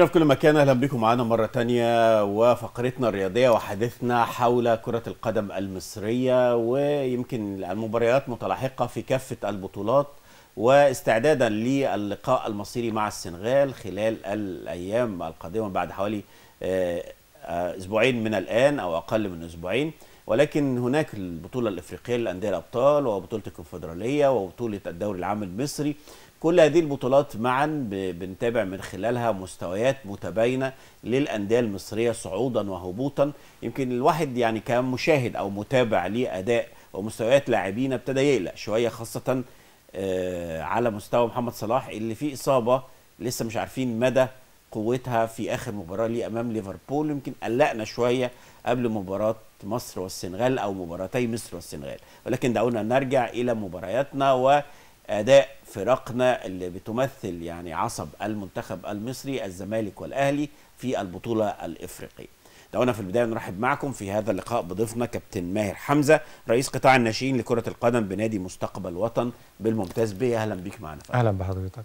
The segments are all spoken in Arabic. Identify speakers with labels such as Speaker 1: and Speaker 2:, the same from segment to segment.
Speaker 1: في كل مكان اهلا بكم معانا مره تانية وفقرتنا الرياضيه وحديثنا حول كره القدم المصريه ويمكن المباريات متلاحقه في كافه البطولات واستعدادا للقاء المصيري مع السنغال خلال الايام القادمه بعد حوالي آه، اسبوعين من الان او اقل من اسبوعين ولكن هناك البطوله الافريقيه للانديه الابطال وبطوله الكونفدراليه وبطوله الدوري العام المصري كل هذه البطولات معا بنتابع من خلالها مستويات متباينه للانديه المصريه صعودا وهبوطا يمكن الواحد يعني كمشاهد او متابع لاداء ومستويات لاعبين ابتدى يقلق شويه خاصه آه، على مستوى محمد صلاح اللي فيه اصابه لسه مش عارفين مدى قوتها في اخر مباراه ليه امام ليفربول يمكن قلقنا شويه قبل مباراه مصر والسنغال او مباراتي مصر والسنغال ولكن دعونا نرجع الى مبارياتنا و اداء فرقنا اللي بتمثل يعني عصب المنتخب المصري الزمالك والاهلي في البطوله الافريقيه دعونا في البدايه نرحب معكم في هذا اللقاء بضيفنا كابتن ماهر حمزه رئيس قطاع الناشئين لكره القدم بنادي مستقبل وطن بالممتاز بيه اهلا بيك معنا اهلا بحضرتك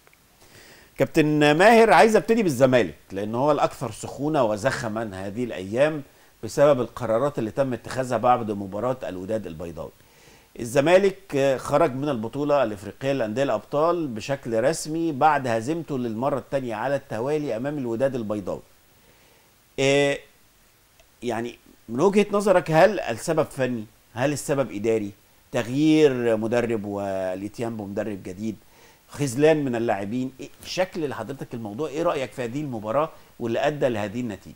Speaker 1: كابتن ماهر عايز ابتدي بالزمالك لان هو الاكثر سخونه وزخما هذه الايام بسبب القرارات اللي تم اتخاذها بعد مباراه الوداد البيضاوي الزمالك آه، خرج من البطولة الإفريقية لأندية الأبطال بشكل رسمي بعد هزيمته للمرة الثانية على التوالي أمام الوداد البيضاوي. آه، يعني من وجهة نظرك هل السبب فني؟ هل السبب إداري؟ تغيير مدرب والإتيان بمدرب جديد؟ خذلان من اللاعبين؟ إيه، شكل اللي حضرتك الموضوع إيه رأيك في هذه المباراة واللي أدى لهذه النتيجة؟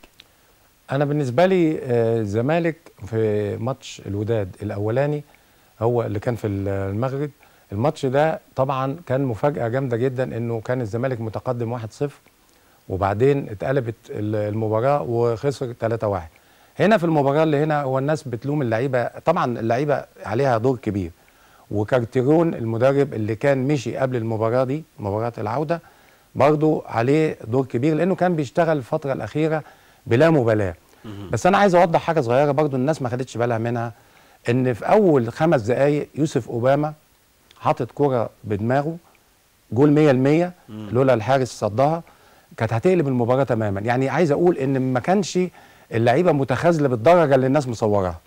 Speaker 2: أنا بالنسبة لي آه، الزمالك في ماتش الوداد الأولاني هو اللي كان في المغرب الماتش ده طبعا كان مفاجاه جامده جدا انه كان الزمالك متقدم 1-0 وبعدين اتقلبت المباراه وخسر 3-1 هنا في المباراه اللي هنا هو الناس بتلوم اللعيبه طبعا اللعيبه عليها دور كبير وكارتيرون المدرب اللي كان مشي قبل المباراه دي مباراه العوده برضه عليه دور كبير لانه كان بيشتغل الفتره الاخيره بلا مبالاه بس انا عايز اوضح حاجه صغيره برضه الناس ما خدتش بالها منها ان في اول خمس دقائق يوسف اوباما حاطط كره بدماغه جول 100% لولا الحارس صدها كانت هتقلب المباراه تماما يعني عايز اقول ان ما كانش اللعيبه متخاذله بالدرجه اللي الناس مصورها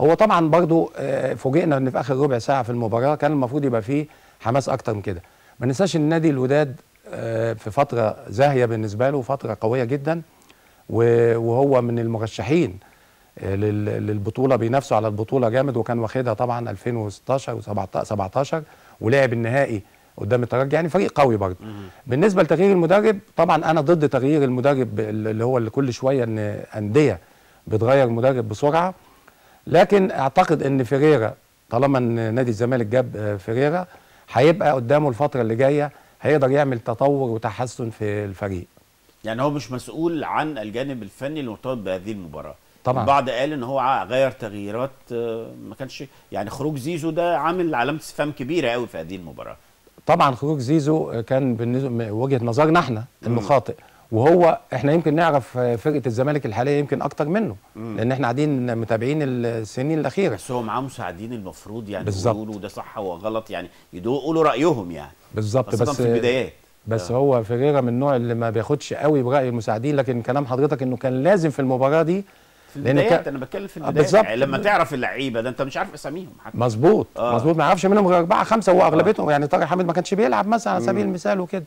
Speaker 2: هو طبعا برضو آه، فوجئنا ان في اخر ربع ساعه في المباراه كان المفروض يبقى فيه حماس اكتر من كده ما ننساش النادي الوداد آه، في فتره زاهيه بالنسبه له فتره قويه جدا وهو من المرشحين للبطوله بينافسوا على البطوله جامد وكان واخدها طبعا 2016 و17 ولعب النهائي قدام الترجي يعني فريق قوي برضه بالنسبه لتغيير المدرب طبعا انا ضد تغيير المدرب اللي هو اللي كل شويه ان انديه بتغير مدرب بسرعه لكن اعتقد ان فيريرا طالما ان نادي الزمالك جاب آه، فيريرا هيبقى قدامه الفتره اللي جايه هيقدر يعمل تطور وتحسن في الفريق
Speaker 1: يعني هو مش مسؤول عن الجانب الفني المرتبط بهذه المباراه طبعا البعض قال ان هو غير تغييرات آه، ما كانش يعني خروج زيزو ده عامل علامه استفهام كبيره قوي في هذه المباراه
Speaker 2: طبعا خروج زيزو كان وجهه نظرنا احنا انه خاطئ وهو احنا يمكن نعرف آه، فرقه الزمالك الحاليه يمكن اكتر منه مم. لان احنا قاعدين متابعين السنين
Speaker 1: الاخيره بس هو معاه مساعدين المفروض يعني يقولوا ده صح وغلط يعني يقولوا رايهم يعني
Speaker 2: بالظبط بس في البدايات بس ده. آه. هو فيريرا من النوع اللي ما بياخدش قوي براي المساعدين لكن كلام حضرتك انه كان لازم في المباراه دي في البدايات ك...
Speaker 1: انا بتكلم في آه، البدايات بالزبط. يعني لما تعرف اللعيبه ده انت مش عارف اساميهم حتى
Speaker 2: مظبوط آه. مظبوط ما اعرفش منهم غير اربعه خمسه هو آه. يعني طارق حامد ما كانش بيلعب مثلا على سبيل المثال وكده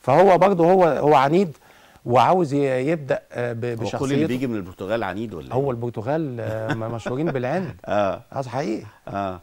Speaker 2: فهو برضه هو هو عنيد وعاوز يبدا بشخصيته آه، هو كل اللي بيجي من البرتغال عنيد ولا هو إيه؟ البرتغال آه، مشهورين بالعند
Speaker 1: اه حقيقي اه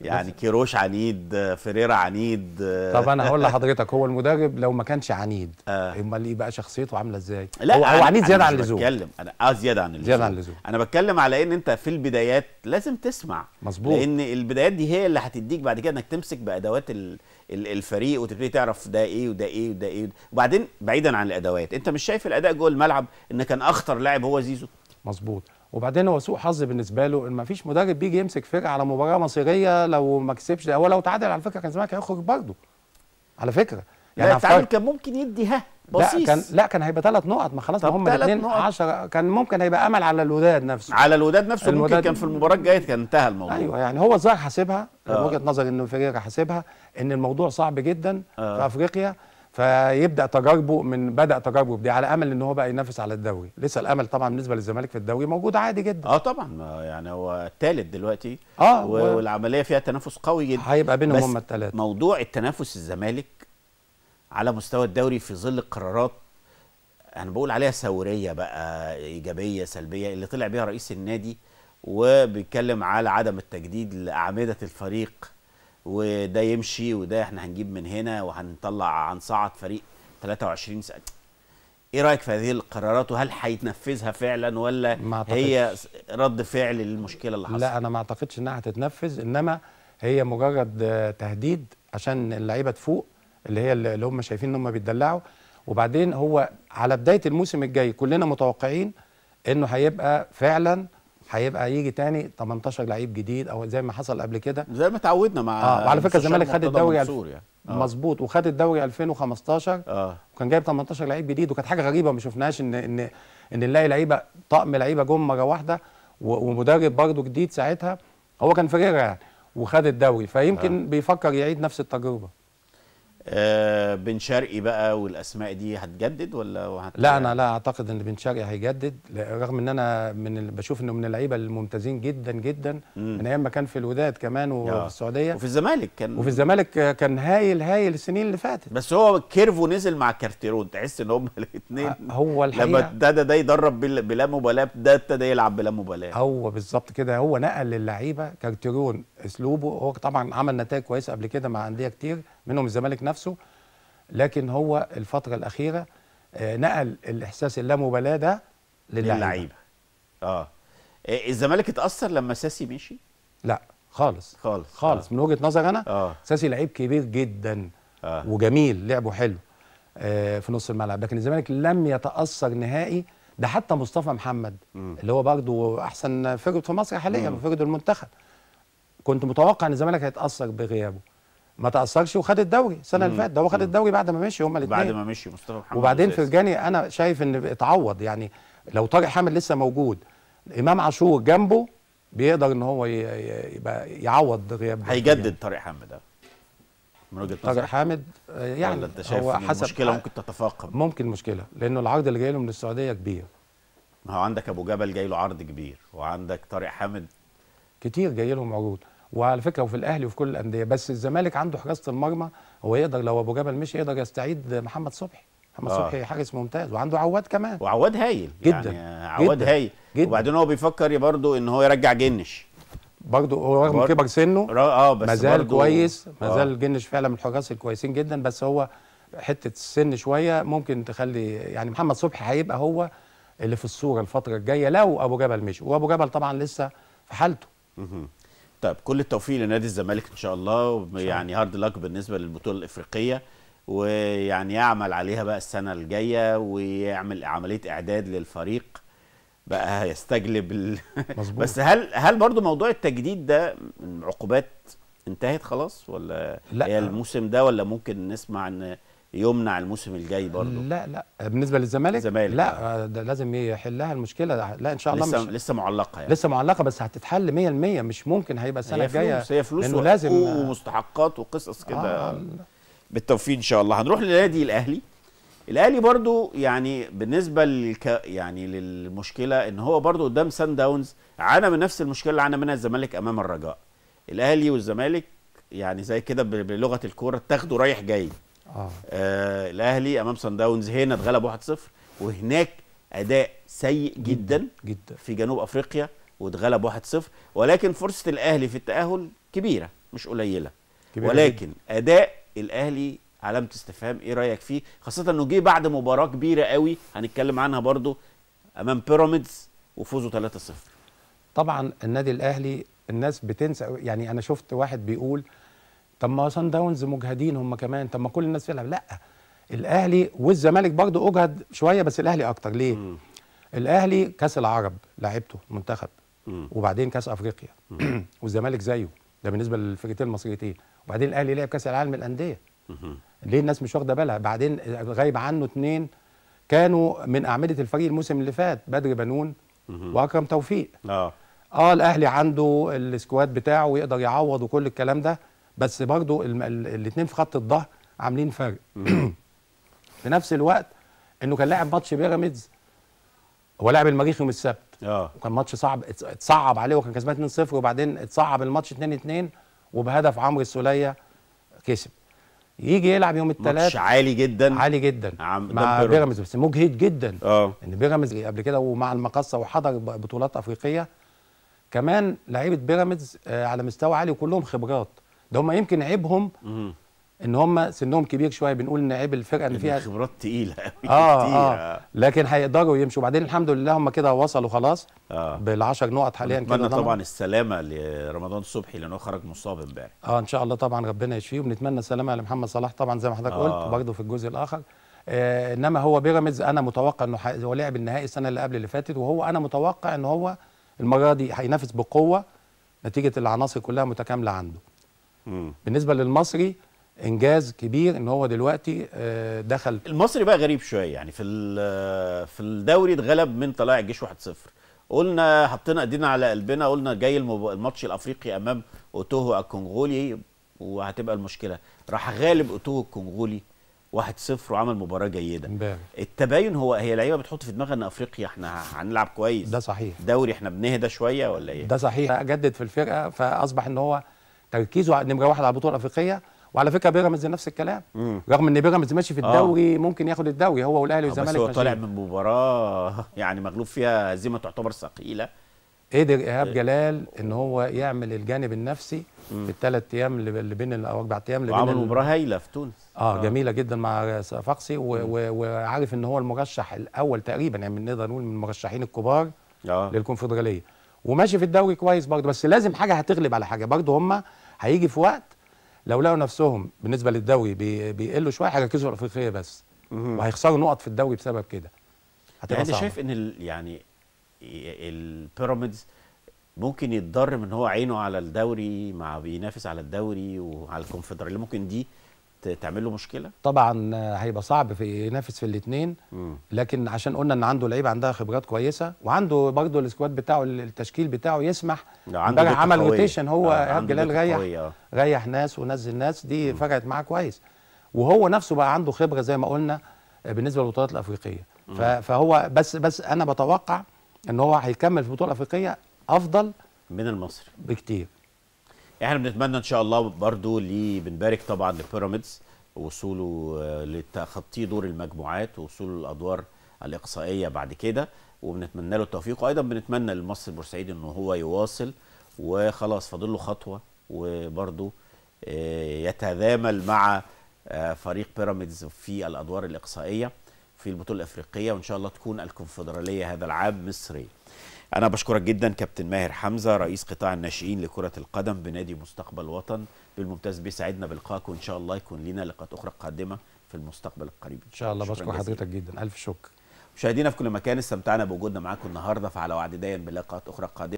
Speaker 1: يعني كيروش عنيد فيريرا عنيد طب انا هقول
Speaker 2: لحضرتك هو المدرب لو ما كانش عنيد آه. امال ايه بقى شخصيته عامله ازاي لا هو, هو عنيد زياده عن اللزوم بتكلم انا
Speaker 1: اه زياده عن اللزوم زياده عن اللزوم انا بتكلم على ان انت في البدايات لازم تسمع مظبوط لان البدايات دي هي اللي هتديك بعد كده انك تمسك بادوات ال... الفريق وتبتدي تعرف ده ايه وده ايه وده ايه وبعدين بعيدا عن الادوات انت مش شايف الاداء جوه
Speaker 2: الملعب ان كان اخطر لاعب هو زيزو مظبوط وبعدين هو سوء حظ بالنسبه له ان مفيش مدرب بيجي يمسك فرقه على مباراه مصيريه لو ما كسبش هو لو تعادل على فكره كان الزمالك هيخرج برضه على فكره يعني التعادل
Speaker 1: كان ممكن يدي ها بصيص لا كان
Speaker 2: لا كان هيبقى ثلاث نقط ما خلاص هم الاثنين 10 كان ممكن هيبقى امل على الوداد نفسه على الوداد نفسه الوداد ممكن كان في المباراه الجايه كان انتهى الموضوع ايوه يعني هو الظاهر حاسبها آه. من وجهه نظري انه فيريرا حاسبها ان الموضوع صعب جدا آه. في افريقيا فيبدا تجاربه من بدا تجاربه بدي على امل ان هو بقى ينافس على الدوري لسه الامل طبعا بالنسبه للزمالك في الدوري موجود عادي جدا اه طبعا يعني هو
Speaker 1: الثالث دلوقتي اه والعمليه فيها تنافس قوي جدا هيبقى بينهم هم الثلاثه موضوع التنافس الزمالك على مستوى الدوري في ظل القرارات انا بقول عليها ثوريه بقى ايجابيه سلبيه اللي طلع بيها رئيس النادي وبيتكلم على عدم التجديد لاعمده الفريق وده يمشي وده احنا هنجيب من هنا وهنطلع هنصعد فريق 23 سنه ايه رايك في هذه
Speaker 2: القرارات وهل هيتنفذها فعلا ولا ما هي رد فعل للمشكله اللي حصلت لا انا ما اعتقدش انها هتتنفذ انما هي مجرد تهديد عشان اللعيبه تفوق اللي هي اللي هم شايفين ان هم بيتدلعوا وبعدين هو على بدايه الموسم الجاي كلنا متوقعين انه هيبقى فعلا هيبقى يجي تاني 18 لعيب جديد او زي ما حصل قبل كده زي ما اتعودنا مع اه وعلى فكره الزمالك خد الدوري
Speaker 1: يعني. آه.
Speaker 2: مظبوط وخد الدوري 2015 اه وكان جايب 18 لعيب جديد وكانت حاجه غريبه ما شفناهاش ان ان ان نلاقي لعيبه طقم لعيبه جم مره واحده ومدرب برده جديد ساعتها هو كان فريرا يعني وخد الدوري فيمكن آه. بيفكر يعيد نفس التجربه آه، بن شرقي بقى والاسماء دي هتجدد ولا وهت... لا انا لا اعتقد ان بن شرقي هيجدد رغم ان انا من ال... بشوف انه من اللعيبه الممتازين جدا جدا مم. من ايام ما كان في الوداد كمان وفي آه. السعوديه وفي الزمالك كان وفي الزمالك كان هايل
Speaker 1: هايل السنين اللي فاتت بس هو كيرفو نزل مع كارتيرون تحس ان هم الاثنين آه، هو الحقيقه لما ابتدى ده يدرب بلا مبالاه ده ابتدى يلعب بلا مبالاه
Speaker 2: هو بالظبط كده هو نقل اللعيبه كارتيرون اسلوبه هو طبعا عمل نتائج كويسه قبل كده مع انديه كتير منهم الزمالك نفسه لكن هو الفتره الاخيره آه، نقل الاحساس اللامبالاه ده للعيبه آه. اه الزمالك اتاثر لما ساسي مشي لا خالص خالص خالص آه. من وجهه نظر انا آه. ساسي لعيب كبير جدا آه. وجميل لعبه حلو آه في نص الملعب لكن الزمالك لم يتاثر نهائي ده حتى مصطفى محمد م. اللي هو برضه احسن فرد في مصر حاليا فرد المنتخب كنت متوقع ان الزمالك هيتاثر بغيابه ما تاثرش وخد الدوري السنه اللي فاتت ده هو خد الدوري بعد ما مشي هما الاثنين بعد ما
Speaker 1: مشي مصطفى محمد وبعدين
Speaker 2: فرجاني انا شايف ان اتعوض يعني لو طارق حامد لسه موجود امام عاشور جنبه بيقدر ان هو يبقى يعوض غياب هيجدد طارق حامد ده من وجهه نظرك طارق حامد آه، يعني انت شايف هو حسب المشكله آه، ممكن تتفاقم ممكن مشكله لانه العرض اللي جاي له من السعوديه كبير ما هو عندك ابو جبل جاي له عرض كبير وعندك طارق حامد كتير جاي لهم عروض وعلى فكره وفي الاهلي وفي كل الانديه بس الزمالك عنده حراسه المرمى هو يقدر لو ابو جبل مشي يقدر يستعيد محمد صبحي محمد آه. صبحي حارس ممتاز وعنده عواد كمان وعواد هايل يعني جدا يعني عواد هايل جداً. وبعدين
Speaker 1: هو بيفكر برضه ان هو يرجع جنش
Speaker 2: برضه هو رغم بر... كبر سنه اه بس مازال برضو... كويس مازال آه. جنش فعلا من الحراس الكويسين جدا بس هو حته السن شويه ممكن تخلي يعني محمد صبحي هيبقى هو اللي في الصوره الفتره الجايه لو ابو جبل مشي وابو جبل طبعا لسه في حالته
Speaker 1: طيب كل التوفيق لنادي الزمالك ان شاء الله يعني هارد لك بالنسبه للبطوله الافريقيه ويعني يعمل عليها بقى السنه الجايه ويعمل عمليه اعداد للفريق بقى هيستجلب ال... مظبوط بس هل هل برضو موضوع التجديد ده عقوبات انتهت خلاص ولا لا. هي الموسم ده ولا ممكن نسمع ان يمنع الموسم الجاي برضه لا لا بالنسبه للزمالك الزمالك لا
Speaker 2: ده لازم يحلها المشكله لا ان شاء الله لسه مش لسه معلقه يعني لسه معلقه بس هتتحل 100% مش ممكن هيبقى السنه الجايه هي فلوس, هي فلوس لازم ومستحقات وقصص كده آه
Speaker 1: بالتوفيق ان شاء الله هنروح للنادي الاهلي الاهلي برضو يعني بالنسبه للك يعني للمشكله ان هو برضو قدام سان داونز عانى من نفس المشكله اللي عانى منها الزمالك امام الرجاء الاهلي والزمالك يعني زي كده بلغه الكوره تاخده رايح جاي آه. آه الاهلي امام صن داونز هنا اتغلب 1-0 وهناك اداء سيء جدا جدا في جنوب افريقيا واتغلب 1-0 ولكن فرصه الاهلي في التاهل كبيره مش قليله كبيرة ولكن جداً. اداء الاهلي علامه استفهام ايه رايك فيه خاصه انه جه بعد مباراه كبيره قوي هنتكلم عنها برضو امام بيراميدز وفوزه 3-0
Speaker 2: طبعا النادي الاهلي الناس بتنسى يعني انا شفت واحد بيقول طب ما سان داونز مجهدين هم كمان طب ما كل الناس فيها لا الاهلي والزمالك برضه اجهد شويه بس الاهلي اكتر ليه؟ م. الاهلي كاس العرب لعبته منتخب وبعدين كاس افريقيا والزمالك زيه ده بالنسبه للفرقتين المصريتين وبعدين الاهلي لعب كاس العالم للانديه ليه الناس مش واخده بالها بعدين غايب عنه اثنين كانوا من اعمده الفريق الموسم اللي فات بدر بنون واكرم توفيق اه اه الاهلي عنده السكواد بتاعه ويقدر يعوض وكل الكلام ده بس برضو الاثنين في خط الظهر عاملين فرق في نفس الوقت انه كان لاعب ماتش بيراميدز هو لاعب المريخ يوم السبت اه وكان ماتش صعب اتصعب عليه وكان كسبان 2-0 وبعدين اتصعب الماتش 2-2 وبهدف عمرو السوليه كسب يجي يلعب يوم الثلاث ماتش عالي جدا عالي جدا مع بيراميدز بس مجهد جدا اه ان بيراميدز قبل كده ومع المقصه وحضر بطولات افريقيه كمان لعيبه بيراميدز آه، على مستوى عالي وكلهم خبرات ده هم يمكن عيبهم ان هم سنهم كبير شويه بنقول ان عيب الفرقه ان فيها خبرات تقيله آه, آه. اه لكن هيقدروا يمشوا وبعدين الحمد لله هم كده وصلوا خلاص آه. بال10 نقط حاليا كده نتمنى طبعا
Speaker 1: السلامه لرمضان صبحي لانه خرج مصاب امبارح
Speaker 2: اه ان شاء الله طبعا ربنا يشفيه ونتمنى السلامه لمحمد صلاح طبعا زي ما حضرتك آه. قلت برضه في الجزء الاخر آه انما هو بيراميدز انا متوقع انه هو لعب النهائي السنه اللي قبل اللي فاتت وهو انا متوقع ان هو المره دي هينافس بقوه نتيجه العناصر كلها متكامله عنده بالنسبه للمصري انجاز كبير ان هو دلوقتي آه، دخل المصري بقى غريب شويه يعني في في الدوري
Speaker 1: اتغلب من طلائع الجيش 1-0 قلنا حطينا ايدينا على قلبنا قلنا جاي الماتش الافريقي امام اوتوهو الكونغولي وهتبقى المشكله راح غالب اوتوهو الكونغولي 1-0 وعمل مباراه جيده مبارك. التباين هو هي لعيبه بتحط في دماغها
Speaker 2: ان افريقيا احنا هنلعب كويس ده صحيح دوري احنا بنهدى شويه ولا ايه ده صحيح جدد في الفرقه فاصبح ان هو تركيزه نمره واحد على البطوله الافريقيه وعلى فكره بيراميدز نفس الكلام مم. رغم ان بيراميدز ماشي في آه. الدوري آه. ممكن ياخد الدوري هو والاهلي آه، والزمالك بس هو طالع
Speaker 1: من مباراه
Speaker 2: يعني مغلوب فيها هزيمه تعتبر ثقيله قدر ايهاب آه. جلال ان هو يعمل الجانب النفسي مم. في الثلاث ايام اللي بين او اربع ايام اللي بين وعمل مباراه هايله في تونس آه, اه جميله جدا مع صفاقسي وعارف ان هو المرشح الاول تقريبا يعني نقدر نقول من المرشحين الكبار آه. للكونفدراليه وماشي في الدوري كويس برضه بس لازم حاجه هتغلب على حاجه برضه هم هيجي في وقت لو لقوا نفسهم بالنسبه للدوري بيقلوا شويه هيركزوا في الافريقيه بس وهيخسروا نقط في الدوري بسبب كده هتبقى يعني صعبة.
Speaker 1: شايف ان الـ يعني البيراميدز ممكن يتضر من هو عينه على الدوري مع بينافس على الدوري وعلى الكونفدراليه ممكن دي تعمل
Speaker 2: له مشكله طبعا هيبقى صعب في ينافس في الاثنين لكن عشان قلنا ان عنده لعيبه عندها خبرات كويسه وعنده برضه السكواد بتاعه التشكيل بتاعه يسمح
Speaker 1: عنده عمل روتيشن هو آه، ايهاب جلال ريح غيح
Speaker 2: ريح ناس ونزل ناس دي مم. فرقت معاه كويس وهو نفسه بقى عنده خبره زي ما قلنا بالنسبه للبطولات الافريقيه مم. فهو بس بس انا بتوقع ان هو هيكمل في البطوله الافريقيه افضل من المصري
Speaker 1: بكتير احنا بنتمنى ان شاء الله برضو ليه بنبارك طبعا لبيراميدز وصوله آه، لتخطي دور المجموعات ووصوله للادوار الاقصائيه بعد كده وبنتمنى له التوفيق وايضا بنتمنى للمصري البورسعيدي ان هو يواصل وخلاص فاضل له خطوه وبرضو آه، يتذامل مع آه، فريق بيراميدز في الادوار الاقصائيه في البطوله الافريقيه وان شاء الله تكون الكونفدراليه هذا العام مصريه انا بشكرك جدا كابتن ماهر حمزه رئيس قطاع الناشئين لكره القدم بنادي مستقبل وطن بالممتاز بيسعدنا بلقائك وان شاء الله يكون لنا لقاءات اخرى قادمه في المستقبل القريب ان شاء الله بشكر حضرتك جدا الف شكر مشاهدينا في كل مكان استمتعنا بوجودنا معاكم النهارده فعلى وعد دايما بلقاءات اخرى قادمه